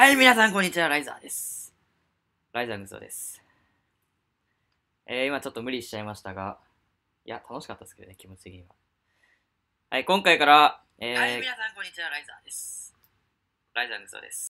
はい、皆さん、こんにちは。ライザーです。ライザー無双です。えー、今ちょっと無理しちゃいましたが、いや、楽しかったですけどね、気持ち的には。はい、今回から、えー、はい、皆さん、こんにちは。ライザーです。ライザー無双です。